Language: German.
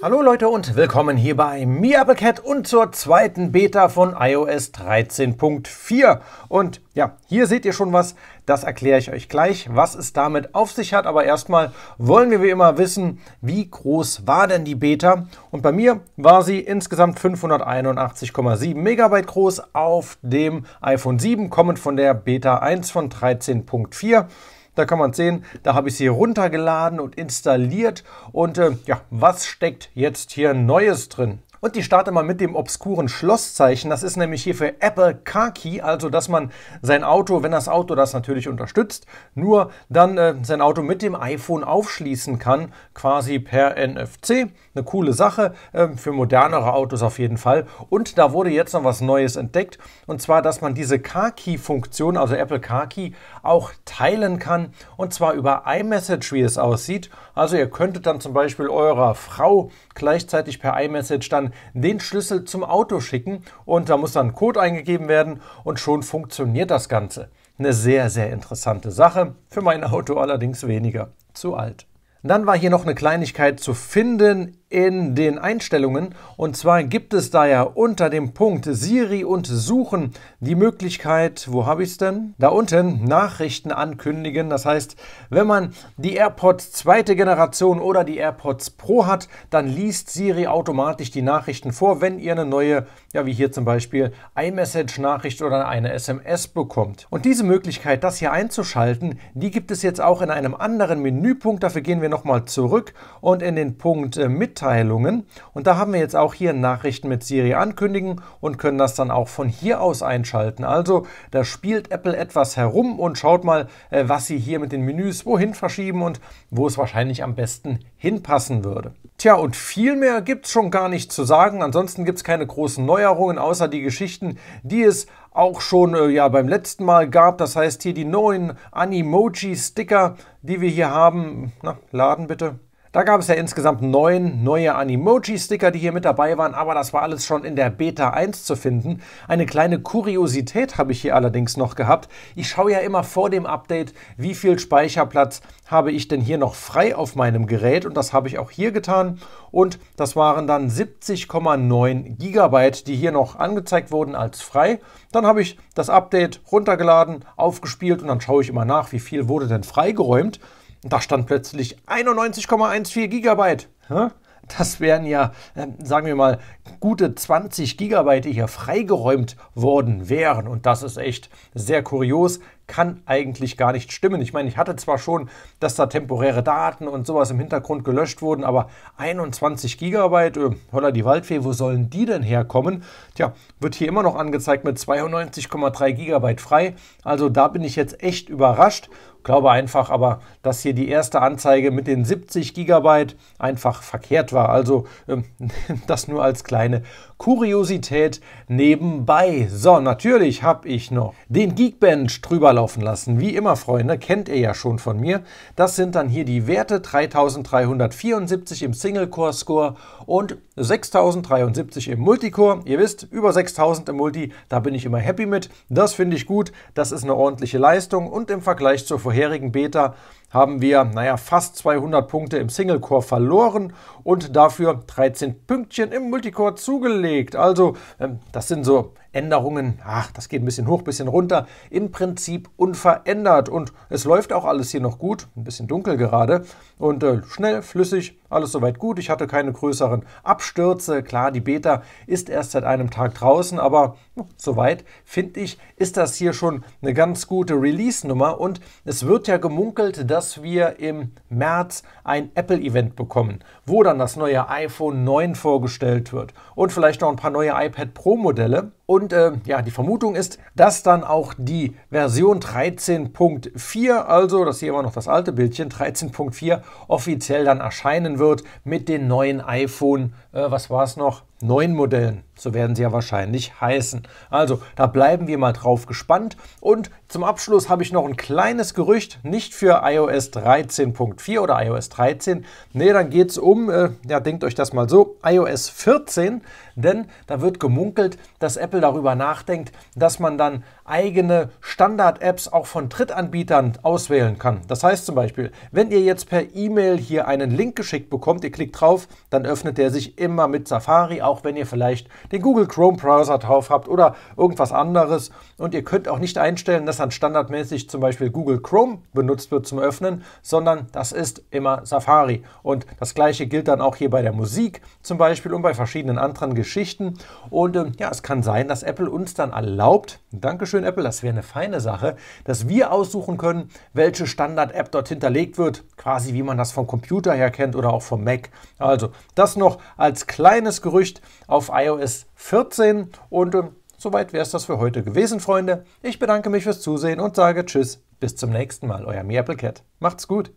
Hallo Leute und willkommen hier bei MiAppleCat und zur zweiten Beta von iOS 13.4. Und ja, hier seht ihr schon was, das erkläre ich euch gleich, was es damit auf sich hat. Aber erstmal wollen wir wie immer wissen, wie groß war denn die Beta? Und bei mir war sie insgesamt 581,7 Megabyte groß auf dem iPhone 7, kommend von der Beta 1 von 13.4. Da kann man sehen, da habe ich sie runtergeladen und installiert. Und äh, ja, was steckt jetzt hier Neues drin? Und ich starte mal mit dem obskuren Schlosszeichen. Das ist nämlich hier für Apple Car Key, also dass man sein Auto, wenn das Auto das natürlich unterstützt, nur dann äh, sein Auto mit dem iPhone aufschließen kann, quasi per NFC. Eine coole Sache äh, für modernere Autos auf jeden Fall. Und da wurde jetzt noch was Neues entdeckt, und zwar, dass man diese Car Key-Funktion, also Apple Car Key, auch teilen kann, und zwar über iMessage, wie es aussieht. Also ihr könntet dann zum Beispiel eurer Frau gleichzeitig per iMessage dann den Schlüssel zum Auto schicken und da muss dann ein Code eingegeben werden und schon funktioniert das Ganze. Eine sehr, sehr interessante Sache, für mein Auto allerdings weniger. Zu alt. Dann war hier noch eine Kleinigkeit zu finden in den Einstellungen. Und zwar gibt es da ja unter dem Punkt Siri und Suchen die Möglichkeit, wo habe ich es denn? Da unten Nachrichten ankündigen. Das heißt, wenn man die AirPods zweite Generation oder die AirPods Pro hat, dann liest Siri automatisch die Nachrichten vor, wenn ihr eine neue, ja wie hier zum Beispiel, iMessage-Nachricht oder eine SMS bekommt. Und diese Möglichkeit, das hier einzuschalten, die gibt es jetzt auch in einem anderen Menüpunkt. Dafür gehen wir nochmal zurück und in den Punkt äh, mit Mitteilungen. Und da haben wir jetzt auch hier Nachrichten mit Siri ankündigen und können das dann auch von hier aus einschalten. Also da spielt Apple etwas herum und schaut mal, äh, was sie hier mit den Menüs wohin verschieben und wo es wahrscheinlich am besten hinpassen würde. Tja, und viel mehr gibt es schon gar nicht zu sagen. Ansonsten gibt es keine großen Neuerungen, außer die Geschichten, die es auch schon äh, ja, beim letzten Mal gab. Das heißt hier die neuen Animoji-Sticker, die wir hier haben. Na, laden bitte. Da gab es ja insgesamt neun neue Animoji-Sticker, die hier mit dabei waren, aber das war alles schon in der Beta 1 zu finden. Eine kleine Kuriosität habe ich hier allerdings noch gehabt. Ich schaue ja immer vor dem Update, wie viel Speicherplatz habe ich denn hier noch frei auf meinem Gerät und das habe ich auch hier getan. Und das waren dann 70,9 GB, die hier noch angezeigt wurden als frei. Dann habe ich das Update runtergeladen, aufgespielt und dann schaue ich immer nach, wie viel wurde denn freigeräumt. Da stand plötzlich 91,14 Gigabyte. Das wären ja, ähm, sagen wir mal, gute 20 Gigabyte, die hier freigeräumt worden wären. Und das ist echt sehr kurios, kann eigentlich gar nicht stimmen. Ich meine, ich hatte zwar schon, dass da temporäre Daten und sowas im Hintergrund gelöscht wurden, aber 21 Gigabyte, äh, holla die Waldfee, wo sollen die denn herkommen? Tja, wird hier immer noch angezeigt mit 92,3 Gigabyte frei. Also da bin ich jetzt echt überrascht glaube einfach aber, dass hier die erste Anzeige mit den 70 GB einfach verkehrt war. Also ähm, das nur als kleine Kuriosität nebenbei. So, natürlich habe ich noch den Geekbench drüber laufen lassen. Wie immer, Freunde, kennt ihr ja schon von mir. Das sind dann hier die Werte 3374 im Single-Core-Score und 6073 im Multicore. Ihr wisst, über 6000 im Multi, da bin ich immer happy mit. Das finde ich gut, das ist eine ordentliche Leistung und im Vergleich zur vorherigen vorherigen Beta haben wir, naja, fast 200 Punkte im Single-Core verloren und dafür 13 Pünktchen im Multicore zugelegt. Also, ähm, das sind so Änderungen, ach, das geht ein bisschen hoch, ein bisschen runter, im Prinzip unverändert. Und es läuft auch alles hier noch gut, ein bisschen dunkel gerade und äh, schnell, flüssig, alles soweit gut. Ich hatte keine größeren Abstürze. Klar, die Beta ist erst seit einem Tag draußen, aber hm, soweit, finde ich, ist das hier schon eine ganz gute Release-Nummer und es wird ja gemunkelt, dass dass wir im März ein Apple-Event bekommen, wo dann das neue iPhone 9 vorgestellt wird und vielleicht noch ein paar neue iPad Pro-Modelle. Und äh, ja, die Vermutung ist, dass dann auch die Version 13.4, also das hier war noch das alte Bildchen, 13.4 offiziell dann erscheinen wird mit den neuen iPhone, äh, was war es noch, neuen Modellen. So werden sie ja wahrscheinlich heißen. Also, da bleiben wir mal drauf gespannt. Und zum Abschluss habe ich noch ein kleines Gerücht, nicht für iOS 13.4 oder iOS 13. Nee, dann geht es um, äh, ja, denkt euch das mal so, iOS 14, denn da wird gemunkelt, dass Apple Apple darüber nachdenkt, dass man dann eigene Standard-Apps auch von Drittanbietern auswählen kann. Das heißt zum Beispiel, wenn ihr jetzt per E-Mail hier einen Link geschickt bekommt, ihr klickt drauf, dann öffnet der sich immer mit Safari, auch wenn ihr vielleicht den Google Chrome Browser drauf habt oder irgendwas anderes. Und ihr könnt auch nicht einstellen, dass dann standardmäßig zum Beispiel Google Chrome benutzt wird zum Öffnen, sondern das ist immer Safari. Und das gleiche gilt dann auch hier bei der Musik zum Beispiel und bei verschiedenen anderen Geschichten. Und ähm, ja, es kann sein, wenn das Apple uns dann erlaubt, Dankeschön Apple, das wäre eine feine Sache, dass wir aussuchen können, welche Standard-App dort hinterlegt wird, quasi wie man das vom Computer her kennt oder auch vom Mac. Also das noch als kleines Gerücht auf iOS 14 und äh, soweit wäre es das für heute gewesen, Freunde. Ich bedanke mich fürs Zusehen und sage Tschüss, bis zum nächsten Mal, euer Mi Apple Cat. Macht's gut!